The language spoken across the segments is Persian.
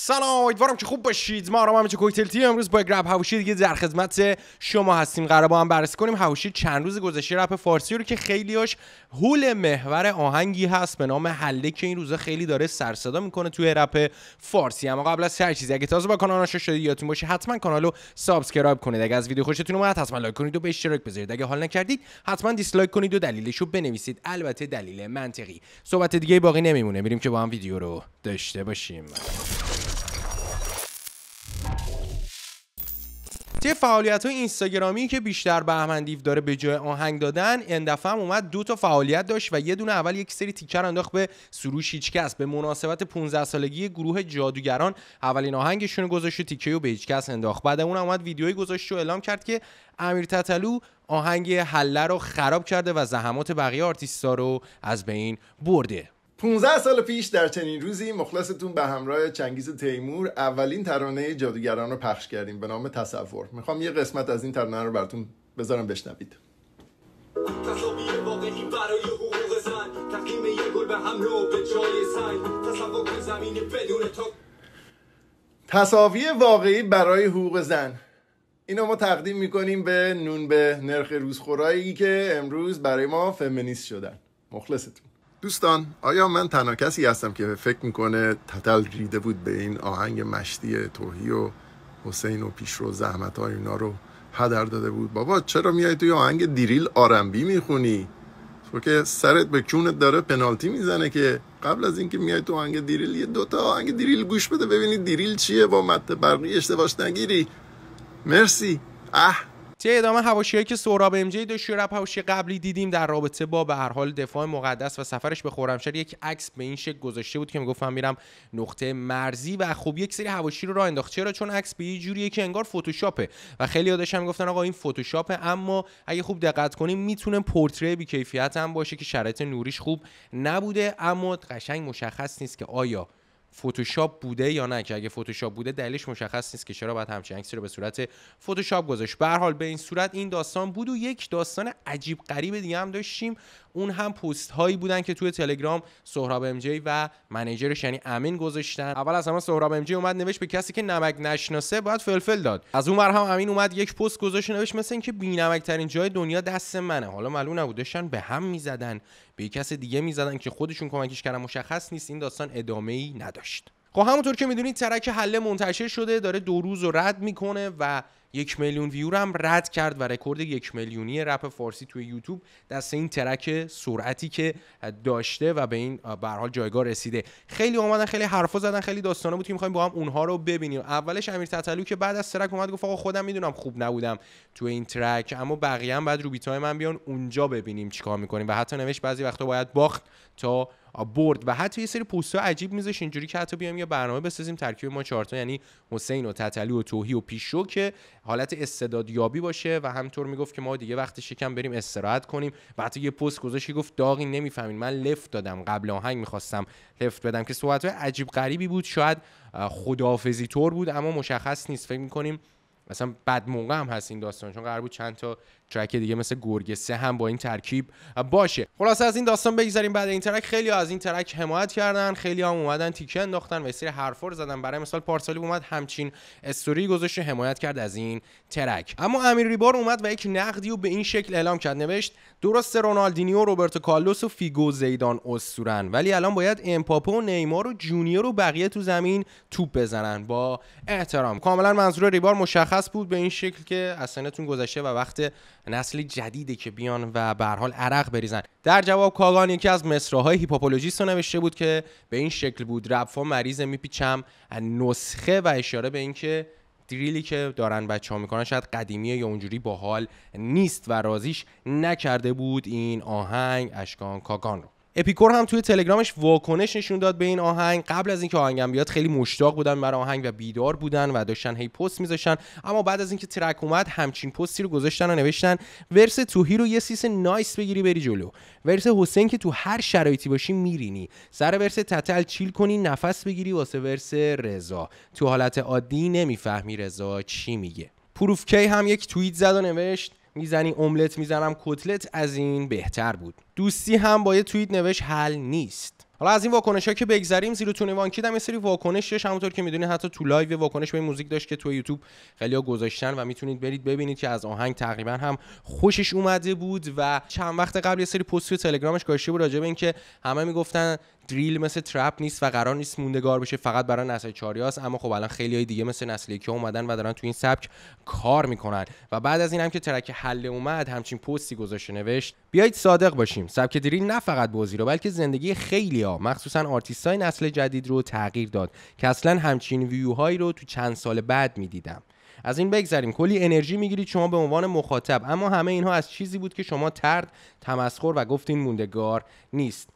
سلام امیدوارم که خوب باشید ما آرام همینجا کوکتل تیم امروز با گرب دیگه در خدمت شما هستیم قرار با هم بررسی کنیم هوشی چند روز گذشته رپ فارسی رو که خیلیاش هول محور آهنگی هست به نام حله که این روزا خیلی داره سر صدا میکنه توی رپ فارسی اما قبل از هر چیزی اگه تازه با کانال آشنا شدید یادتون باشه حتما کانال رو سابسکرایب کنید اگه از ویدیو خوشتون اومد حتما لایک کنید و به اشتراک بذارید اگه حال نکردید حتما دیسلایک کنید و دلیلش رو بنویسید البته دلیل منطقی صحبت دیگه باقی نمیمونه میریم که با هم ویدیو رو داشته باشیم توی فعالیت های اینستاگرامی که بیشتر بهمن دیو داره به جای آهنگ دادن این دفعه هم اومد دو تا فعالیت داشت و یه دونه اول یک سری تیکر انداخت به سروش هیچکس به مناسبت 15 سالگی گروه جادوگران اولین آهنگشون گذاشت و تیکه و به هیچکس انداخت بعد اون اومد ویدیوی گذاشت و اعلام کرد که امیر تتلو آهنگ حله رو خراب کرده و زحمات بقیه آرتیستا رو از بین برده 15 سال پیش در چنین روزی مخلصتون به همراه چنگیز تیمور اولین ترانه جادوگران رو پخش کردیم به نام تصور میخوام یه قسمت از این ترانه رو براتون بذارم بشنوید واقعی برای تصاوی واقعی برای حقوق زن اینو ما تقدیم میکنیم به نون به نرخ روزخورایی که امروز برای ما فمینیست شدن مخلصتون دوستان آیا من تنها کسی هستم که فکر میکنه تتل ریده بود به این آهنگ مشتی توهی و حسین و پیشرو زحمت های اینا رو هدر داده بود بابا چرا میای توی آهنگ دیریل آرنبی میخونی تو که سرت به کونت داره پنالتی میزنه که قبل از اینکه میای تو آهنگ دیریل یه دوتا آهنگ دیریل گوش بده ببینی دیریل چیه با مت برقی اشتباش نگیری مرسی اه تی ادامه حواشی که سهراب جی دو شرب حواشی قبلی دیدیم در رابطه با به هر حال دفاع مقدس و سفرش به خرمشهر یک عکس به این شکل گذاشته بود که میگفتم من میرم نقطه مرزی و خب یک سری حواشی رو راه انداخت چرا چون عکس به یه جوریه که انگار فتوشاپه و خیلی هم گفتن آقا این فتوشاپه اما اگه خوب دقت کنیم میتونه پورتری کیفیت هم باشه که شرایط نوریش خوب نبوده اما قشنگ مشخص نیست که آیا فتوشاپ بوده یا نه که اگه فتوشاپ بوده دلیلش مشخص نیست که چرا باید همچین عکسی رو به صورت فتوشاپ گذاشت به حال به این صورت این داستان بود و یک داستان عجیب غریب دیگه هم داشتیم اون هم پست هایی بودن که توی تلگرام سهراب ام و منیجرش یعنی امین گذاشتن اول از همه سهراب ام اومد نوشت به کسی که نمک نشناسه باید فلفل داد از اون هم امین اومد یک پست گذاشت نوشت مثل اینکه بی‌نمک ترین جای دنیا دست منه حالا معلوم نبود داشتن به هم میزدن به کس دیگه میزدن که خودشون کمکش کردن مشخص نیست این داستان ادامه ای نداشت خب همونطور که میدونید ترک حله منتشر شده داره دو روز و رد میکنه و یک میلیون ویو هم رد کرد و رکورد یک میلیونی رپ فارسی توی یوتیوب دست این ترک سرعتی که داشته و به این به حال جایگاه رسیده خیلی اومدن خیلی حرفا زدن خیلی داستانا بود که می‌خوایم با هم اونها رو ببینیم اولش امیر تتلو که بعد از ترک اومد گفت آقا خودم میدونم خوب نبودم توی این ترک اما بقیه هم بعد رو بیتای من بیان اونجا ببینیم چیکار میکنیم و حتی نوشت بعضی وقتا باید باخت تا برد و حتی یه سری پوستا عجیب میذاش اینجوری که حتی بیایم یه برنامه بسازیم ترکیب ما چهارتا یعنی حسین و تطلی و توهی و پیشو که حالت استعدادیابی باشه و همطور میگفت که ما دیگه وقت شکم بریم استراحت کنیم و حتی یه پست گذاشت گفت داغی نمیفهمین من لفت دادم قبل آهنگ میخواستم لفت بدم که صحبت عجیب غریبی بود شاید خدافزی طور بود اما مشخص نیست فکر میکنیم مثلا بد موقع هم هست این داستان چون قرار بود چند تا ترک دیگه مثل گرگ سه هم با این ترکیب باشه خلاصه از این داستان بگذاریم بعد این ترک خیلی از این ترک حمایت کردن خیلی هم اومدن تیکه انداختن و سری حرفا رو زدن برای مثال پارسالی اومد همچین استوری گذاشت حمایت کرد از این ترک اما امیر ریبار اومد و یک نقدی و به این شکل اعلام کرد نوشت درست رونالدینیو روبرتو کالوس و فیگو زیدان استورن ولی الان باید امپاپه و نیمار و جونیور و بقیه تو زمین توپ بزنن با احترام کاملا منظور ریبار مشخص بود به این شکل که از سنتون گذشته و وقت نسل جدیدی که بیان و به حال عرق بریزن در جواب کاگان یکی از مصرعهای هیپوپولوژیست رو نوشته بود که به این شکل بود رفا مریض میپیچم نسخه و اشاره به اینکه دریلی که دارن بچه ها میکنن شاید قدیمی یا اونجوری باحال نیست و رازیش نکرده بود این آهنگ اشکان کاگان رو اپیکور هم توی تلگرامش واکنش نشون داد به این آهنگ قبل از اینکه آهنگم بیاد خیلی مشتاق بودن برای آهنگ و بیدار بودن و داشتن هی پست میذاشتن اما بعد از اینکه ترک اومد همچین پستی رو گذاشتن و نوشتن ورس توهی رو یه سیس نایس بگیری بری جلو ورس حسین که تو هر شرایطی باشی میرینی سر ورس تتل چیل کنی نفس بگیری واسه ورس رضا تو حالت عادی نمیفهمی رضا چی میگه پروفکی هم یک توییت زد و نوشت میزنی املت میزنم کتلت از این بهتر بود دوستی هم با یه توییت نوشت حل نیست حالا از این واکنش ها که بگذریم زیرو تونه وان یه سری واکنش داشت همونطور که میدونید حتی تو لایو واکنش به این موزیک داشت که تو یوتیوب خیلی گذاشتن و میتونید برید ببینید که از آهنگ تقریبا هم خوشش اومده بود و چند وقت قبل یه سری پست توی تلگرامش گذاشته بود راجع به اینکه همه میگفتن دریل مثل ترپ نیست و قرار نیست موندگار بشه فقط برای نسل 4 اما خب الان خیلی های دیگه مثل نسل که اومدن و دارن تو این سبک کار میکنن و بعد از این هم که ترک حل اومد همچین پستی گذاشته نوشت بیایید صادق باشیم سبک دریل نه فقط بازی رو بلکه زندگی خیلی ها مخصوصا های نسل جدید رو تغییر داد که اصلا همچین ویوهایی رو تو چند سال بعد میدیدم از این بگذریم کلی انرژی میگیرید شما به عنوان مخاطب اما همه اینها از چیزی بود که شما ترد تمسخر و گفتین موندگار نیست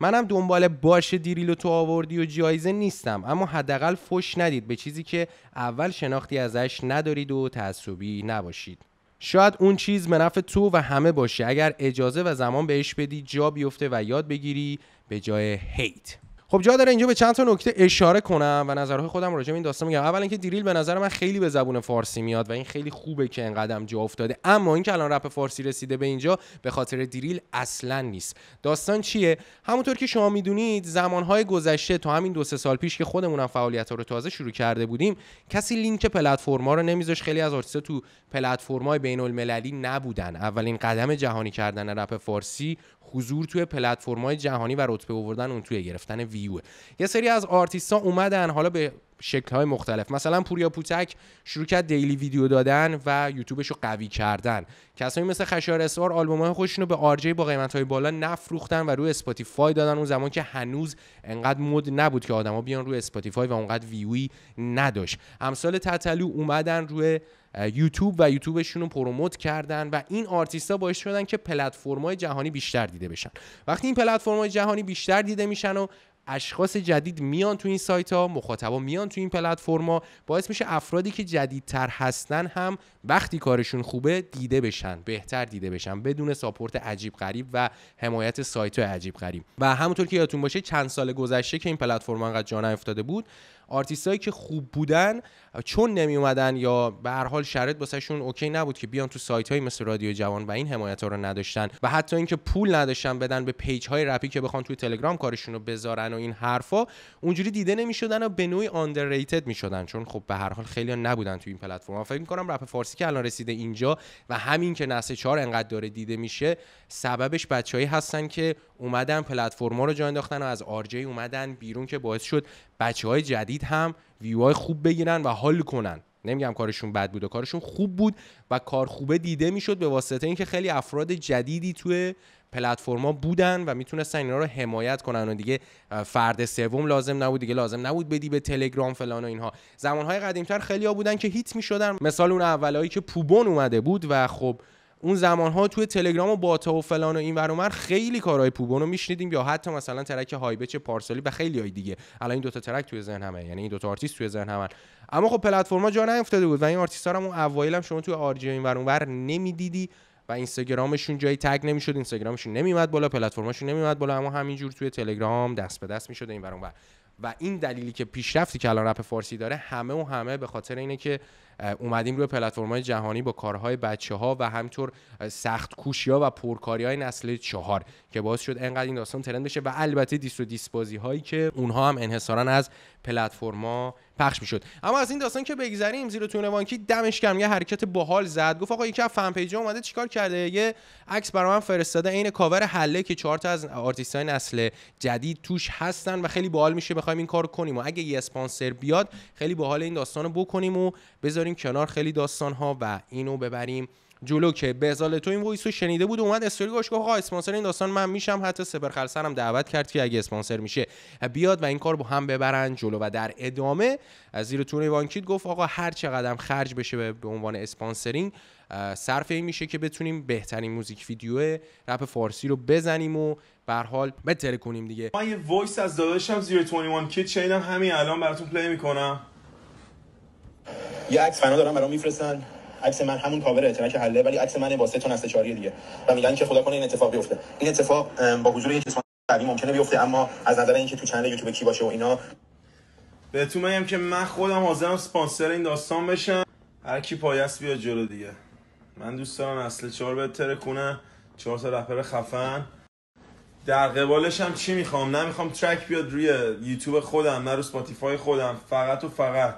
منم دنبال باشه دیریلو تو آوردی و جایزه نیستم اما حداقل فش ندید به چیزی که اول شناختی ازش ندارید و تعصبی نباشید شاید اون چیز به نفع تو و همه باشه اگر اجازه و زمان بهش بدی جا بیفته و یاد بگیری به جای هیت خب جا داره اینجا به چند تا نکته اشاره کنم و نظرهای خودم راجع به این داستان میگم اول اینکه دیریل به نظر من خیلی به زبون فارسی میاد و این خیلی خوبه که انقدرم جا افتاده اما این الان رپ فارسی رسیده به اینجا به خاطر دیریل اصلا نیست داستان چیه همونطور که شما میدونید زمانهای گذشته تا همین دو سه سال پیش که خودمونم فعالیت ها رو تازه شروع کرده بودیم کسی لینک پلتفرما رو نمیذاش خیلی از آرتیستا تو پلتفرم‌های بین نبودن اولین قدم جهانی کردن رپ فارسی حضور توی پلتفرم‌های جهانی و رتبه آوردن اون توی گرفتن ویو یه سری از آرتیستان اومدن حالا به شکل‌های مختلف مثلا پوریا پوتک شروع کرد دیلی ویدیو دادن و یوتیوبش رو قوی کردن کسایی مثل خشار اسوار آلبوم‌های خودشون رو به آرجی با قیمت‌های بالا نفروختن و روی اسپاتیفای دادن اون زمان که هنوز انقدر مد نبود که آدما بیان روی اسپاتیفای و اونقدر ویوی نداشت امثال تتلو اومدن روی یوتیوب و یوتیوبشون رو پروموت کردن و این آرتیستا باعث شدن که پلتفرم‌های جهانی بیشتر دیده بشن وقتی این پلتفرم‌های جهانی بیشتر دیده میشن و اشخاص جدید میان تو این سایت ها مخاطبا میان تو این پلتفرما باعث میشه افرادی که جدیدتر هستن هم وقتی کارشون خوبه دیده بشن بهتر دیده بشن بدون ساپورت عجیب غریب و حمایت سایت عجیب غریب و همونطور که یادتون باشه چند سال گذشته که این پلتفرم انقدر جان افتاده بود آرتیستایی که خوب بودن چون نمی اومدن یا به هر حال شرط واسهشون اوکی نبود که بیان تو سایت های مثل رادیو جوان و این حمایت ها رو نداشتن و حتی اینکه پول نداشتن بدن به پیج های رپی که بخوان توی تلگرام کارشون رو بذارن و این حرفا اونجوری دیده شدن و به نوعی می میشدن چون خب به هر حال خیلی نبودن توی این پلتفرم فکر کنم رپ فارسی که الان رسیده اینجا و همین که نسل 4 انقدر داره دیده میشه سببش بچههایی هستن که اومدن پلتفرما رو جا انداختن و از آرجی اومدن بیرون که باعث شد بچه جدید هم ویوهای خوب بگیرن و حال کنن نمیگم کارشون بد بود و کارشون خوب بود و کار خوبه دیده میشد به واسطه اینکه خیلی افراد جدیدی توی پلتفرما بودن و میتونستن اینا رو حمایت کنن و دیگه فرد سوم لازم نبود دیگه لازم نبود بدی به تلگرام فلان و اینها زمانهای قدیمتر خیلی ها بودن که هیت میشدن مثال اون اولایی که پوبون اومده بود و خب اون زمان ها توی تلگرام و باتا و فلان و این ور خیلی کارهای پوبون رو میشنیدیم یا حتی مثلا ترک هایبچ پارسالی و خیلی دیگه الان این دوتا ترک توی ذهن همه یعنی این دوتا آرتیست توی ذهن همه اما خب پلتفرما جا نیفتاده بود و این آرتیست ها هم اون اوایل هم شما توی آرجی این ور اونور نمیدیدی و اینستاگرامشون جایی تگ نمیشد اینستاگرامشون نمیومد بالا پلتفرمشون نمیومد بالا اما همینجور توی تلگرام دست به دست میشد این ور و این دلیلی که پیشرفتی که الان رپ فارسی داره همه و همه به خاطر اینه که اومدیم روی پلتفرم‌های جهانی با کارهای بچه ها و همینطور سخت کوشی ها و پرکاری های نسل چهار که باعث شد انقدر این داستان ترند بشه و البته دیس و هایی که اونها هم انحصارا از پلتفرما پخش میشد اما از این داستان که بگذریم زیر تون وانکی دمش گرم یه حرکت باحال زد گفت آقا یکی از فن پیجا اومده چیکار کرده یه عکس برای فرستاده عین کاور حله که چهار تا از های نسل جدید توش هستن و خیلی باحال میشه بخوایم این کار کنیم و اگه یه اسپانسر بیاد خیلی باحال این داستان رو بکنیم و کنار خیلی داستان ها و اینو ببریم جلو که بزال تو این رو شنیده بود اومد استوری گوش گفت آقا اسپانسر این داستان من میشم حتی سپر هم دعوت کرد که اگه اسپانسر میشه بیاد و این کار با هم ببرن جلو و در ادامه از زیر تونه وانکیت گفت آقا هر چقدر خرج بشه به عنوان اسپانسرینگ صرف این میشه که بتونیم بهترین موزیک ویدیو رپ فارسی رو بزنیم و به حال بتره کنیم دیگه من یه وایس از داداشم زیر 21 کید شنیدم همین الان براتون پلی میکنم یه عکس فنا دارن برام میفرستن عکس من همون کاور ترک حله ولی عکس من با سه تا دیگه و میگن که خدا کنه این اتفاق بیفته این اتفاق با حضور یک اسم قوی ممکنه بیفته اما از نظر اینکه تو چنل یوتیوب کی باشه و اینا بهتون میگم که من خودم حاضرم سپانسر این داستان بشم هر کی پایست بیا جلو دیگه من دوست دارم اصل چهار بهتره کنه چهار تا رپر خفن در قبالش هم چی میخوام نمیخوام ترک بیاد روی یوتیوب خودم نه رو سپاتیفای خودم فقط و فقط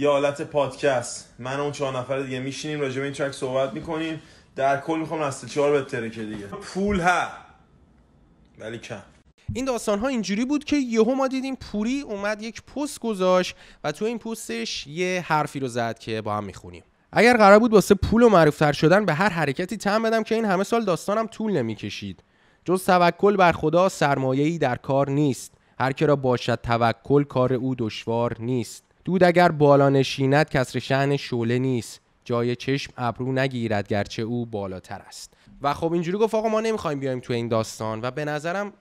یه حالت پادکست من اون چهار نفر دیگه میشینیم راجع این ترک صحبت میکنیم در کل میخوام نسل چهار بهتره که دیگه پول ها ولی کم این داستان ها اینجوری بود که یهو ما دیدیم پوری اومد یک پست گذاشت و تو این پستش یه حرفی رو زد که با هم میخونیم اگر قرار بود واسه پول و معروفتر شدن به هر حرکتی تم بدم که این همه سال داستانم طول نمیکشید جز توکل بر خدا سرمایه‌ای در کار نیست هر که را باشد توکل کار او دشوار نیست دود اگر بالا نشیند کسر شعن شعله نیست جای چشم ابرو نگیرد گرچه او بالاتر است و خب اینجوری گفت آقا ما نمیخوایم بیایم تو این داستان و به نظرم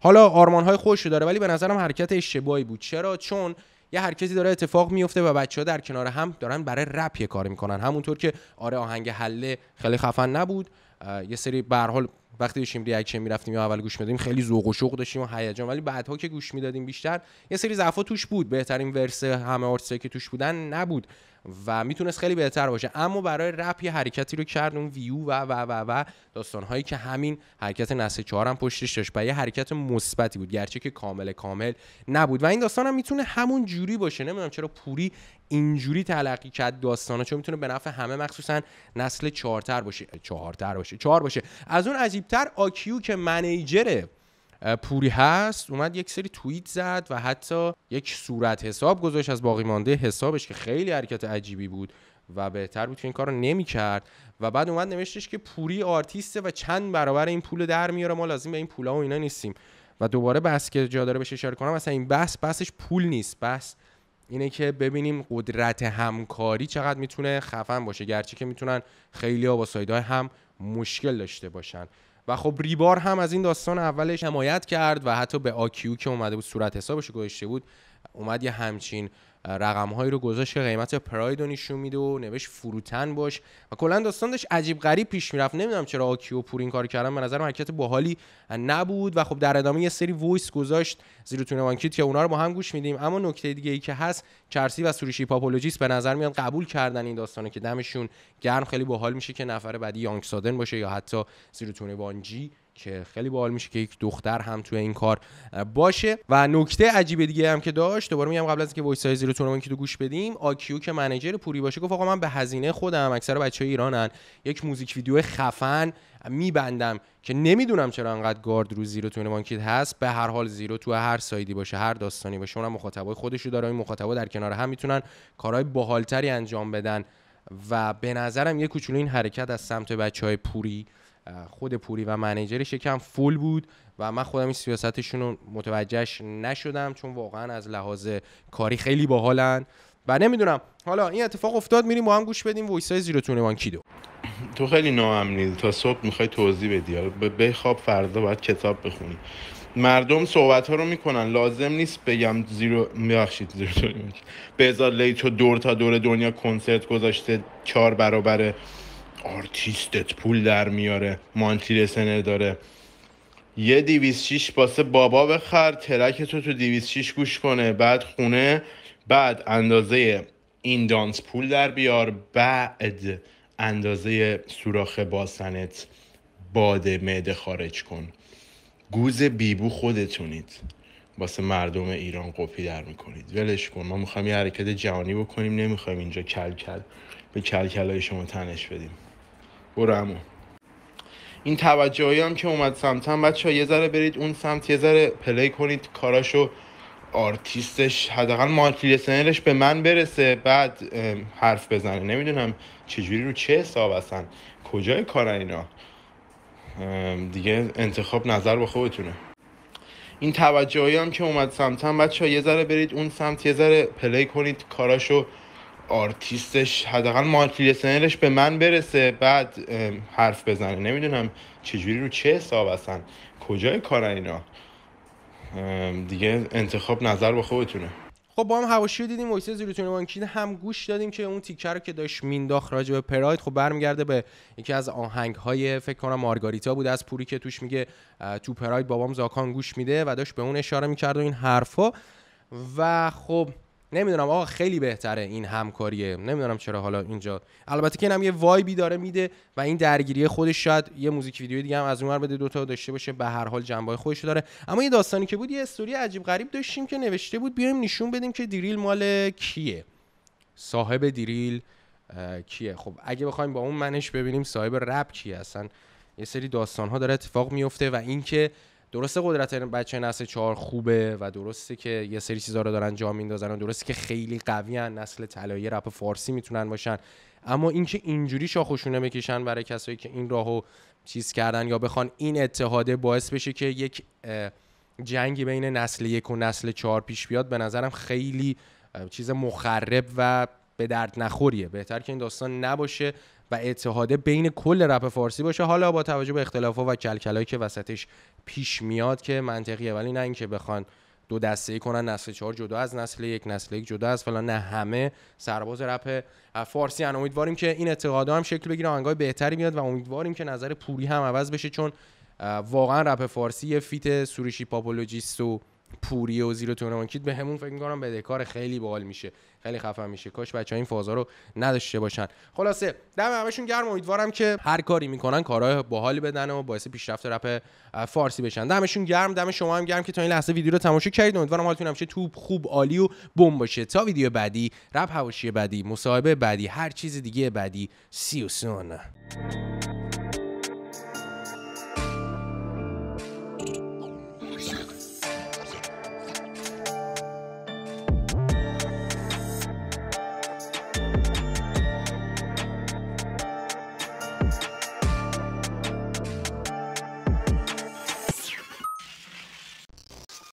حالا آرمان های خوش داره ولی به نظرم حرکت اشتباهی بود چرا چون یه حرکتی داره اتفاق میفته و بچه ها در کنار هم دارن برای رپ یه کار میکنن همونطور که آره آهنگ حله خیلی خفن نبود یه سری به وقتی داشتیم ریاکشن میرفتیم یا اول گوش میدادیم خیلی ذوق و شوق داشتیم و هیجان ولی ها که گوش میدادیم بیشتر یه سری ضعف توش بود بهترین ورس همه آرتسایی که توش بودن نبود و میتونست خیلی بهتر باشه اما برای رپ یه حرکتی رو کرد اون ویو و و و و هایی که همین حرکت نسل 4 هم پشتش داشت و یه حرکت مثبتی بود گرچه که کامل کامل نبود و این داستان هم میتونه همون جوری باشه نمیدونم چرا پوری اینجوری تلقی کرد داستانا چون میتونه به نفع همه مخصوصا نسل چهارتر باشه چهارتر باشه چهار باشه از اون عجیب زودتر آکیو که منیجر پوری هست اومد یک سری توییت زد و حتی یک صورت حساب گذاشت از باقی مانده حسابش که خیلی حرکت عجیبی بود و بهتر بود که این کار نمی کرد و بعد اومد نوشتش که پوری آرتیسته و چند برابر این پول در میاره ما لازم به این پولا و اینا نیستیم و دوباره بحث که جا داره بشه اشاره کنم مثلا این بحث بحثش پول نیست بس اینه که ببینیم قدرت همکاری چقدر میتونه خفن باشه گرچه که میتونن خیلی با سایدهای هم مشکل داشته باشن و خب ریبار هم از این داستان اولش حمایت کرد و حتی به آکیو که اومده بود صورت حسابش گذاشته بود اومد یه همچین رقم هایی رو گذاشت که قیمت پراید رو نشون میده و نوشت فروتن باش و کلا داستان داشت عجیب غریب پیش میرفت نمیدونم چرا آکی و پور این کار کردن به نظرم حرکت باحالی نبود و خب در ادامه یه سری وایس گذاشت زیرو تونه وانکیت که اونا رو با هم گوش میدیم اما نکته دیگه ای که هست چرسی و سوریشی پاپولوژیست به نظر میاد قبول کردن این داستانه که دمشون گرم خیلی باحال میشه که نفر بعدی یانگ سادن باشه یا حتی زیر تونه وانجی که خیلی باحال میشه که یک دختر هم توی این کار باشه و نکته عجیب دیگه هم که داشت دوباره میگم قبل از اینکه وایس زیرو تورنمنت که گوش بدیم آکیو که منیجر پوری باشه گفت آقا من به هزینه خودم اکثر بچه ایرانن یک موزیک ویدیو خفن میبندم که نمیدونم چرا انقدر گارد رو زیرو تو بانکیت هست به هر حال زیرو تو هر سایدی باشه هر داستانی باشه اونم مخاطبای خودش رو داره این مخاطبا در کنار هم میتونن کارهای باحالتری انجام بدن و به نظرم یه کوچولو این حرکت از سمت بچه های پوری خود پوری و منیجرش یکم فول بود و من خودم این سیاستشون رو متوجهش نشدم چون واقعا از لحاظ کاری خیلی باحالن و نمیدونم حالا این اتفاق افتاد میریم با هم گوش بدیم وایسای زیرو وان کیدو تو خیلی ناامنی تا صبح میخوای توضیح بدی به خواب فردا باید کتاب بخونی مردم صحبت ها رو میکنن لازم نیست بگم زیرو میبخشید زیرو بهزاد لیتو دور تا دور دنیا کنسرت گذاشته چهار برابر آرتیستت پول در میاره مانتی رسنر داره یه شیش باسه بابا بخر ترک تو تو شیش گوش کنه بعد خونه بعد اندازه این دانس پول در بیار بعد اندازه سوراخ باسنت باد معده خارج کن گوز بیبو خودتونید واسه مردم ایران قپی در میکنید ولش کن ما میخوایم یه حرکت جهانی بکنیم نمیخوایم اینجا کل کل به کل کلای شما تنش بدیم برو این توجهی هم که اومد سمتم بچه ها یه ذره برید اون سمت یه ذره پلی کنید کاراشو آرتیستش حداقل سنیلش به من برسه بعد حرف بزنه نمیدونم چجوری رو چه حساب هستن کجای کارن اینا دیگه انتخاب نظر با خودتونه این توجهی هم که اومد سمتم بچه ها یه ذره برید اون سمت یه ذره پلی کنید کاراشو آرتیستش حداقل مالتی به من برسه بعد حرف بزنه نمیدونم چجوری رو چه حساب هستن کجای کار اینا دیگه انتخاب نظر با خودتونه خب با هم هواشی رو دیدیم وایس زیرتون وانکین هم گوش دادیم که اون تیکر رو که داشت مینداخت راجع به پراید خب برمیگرده به یکی از آهنگ های فکر کنم مارگاریتا بود از پوری که توش میگه تو پراید بابام زاکان گوش میده و داشت به اون اشاره میکرد و این حرفا و خب نمیدونم آقا خیلی بهتره این همکاریه نمیدونم چرا حالا اینجا البته که اینم یه وایبی داره میده و این درگیری خودش شاید یه موزیک ویدیو دیگه هم از اونور بده دوتا داشته باشه به هر حال جنبای خودش داره اما یه داستانی که بود یه استوری عجیب غریب داشتیم که نوشته بود بیایم نشون بدیم که دیریل مال کیه صاحب دیریل کیه خب اگه بخوایم با اون منش ببینیم صاحب رپ کیه اصلا یه سری داستان ها داره اتفاق میفته و اینکه درسته قدرت بچه نسل چهار خوبه و درسته که یه سری چیزا رو دارن جا میندازن و درسته که خیلی هن نسل طلایی رپ فارسی میتونن باشن اما اینکه اینجوری شاخشونه بکشن برای کسایی که این راهو چیز کردن یا بخوان این اتحاده باعث بشه که یک جنگی بین نسل یک و نسل چهار پیش بیاد به نظرم خیلی چیز مخرب و به درد نخوریه بهتر که این داستان نباشه و اتحاده بین کل رپ فارسی باشه حالا با توجه به اختلافات و کلکلایی که وسطش پیش میاد که منطقیه ولی نه اینکه بخوان دو دسته ای کنن نسل چهار جدا از نسل یک نسل یک جدا از فلان نه همه سرباز رپ فارسی ان امیدواریم که این اتحاده هم شکل بگیره آهنگای بهتری میاد و امیدواریم که نظر پوری هم عوض بشه چون واقعا رپ فارسی یه فیت سوریشی پاپولوژیست و پوری و زیرو کیت به همون فکر میکنم بدهکار خیلی بال میشه خیلی خفه میشه کاش بچه ها این فازا رو نداشته باشن خلاصه دم همشون گرم امیدوارم که هر کاری میکنن کارهای باحالی بدن و باعث پیشرفت رپ فارسی بشن دمشون گرم دم شما هم گرم که تا این لحظه ویدیو رو تماشا کردید امیدوارم حالتون همیشه توپ خوب عالی و بم باشه تا ویدیو بعدی رپ حواشی بعدی مصاحبه بعدی هر چیز دیگه بعدی سی و